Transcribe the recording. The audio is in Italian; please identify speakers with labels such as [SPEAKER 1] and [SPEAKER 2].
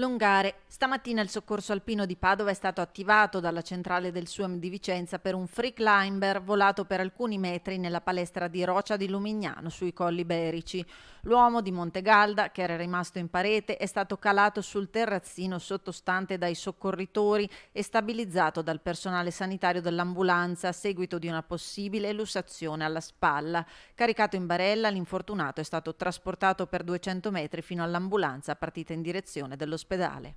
[SPEAKER 1] Longare. Stamattina il soccorso alpino di Padova è stato attivato dalla centrale del SUEM di Vicenza per un free climber volato per alcuni metri nella palestra di Rocia di Lumignano sui colli berici. L'uomo di Montegalda, che era rimasto in parete, è stato calato sul terrazzino sottostante dai soccorritori e stabilizzato dal personale sanitario dell'ambulanza a seguito di una possibile lussazione alla spalla. Caricato in barella, l'infortunato è stato trasportato per 200 metri fino all'ambulanza partita in direzione dell'ospedale all'ospedale.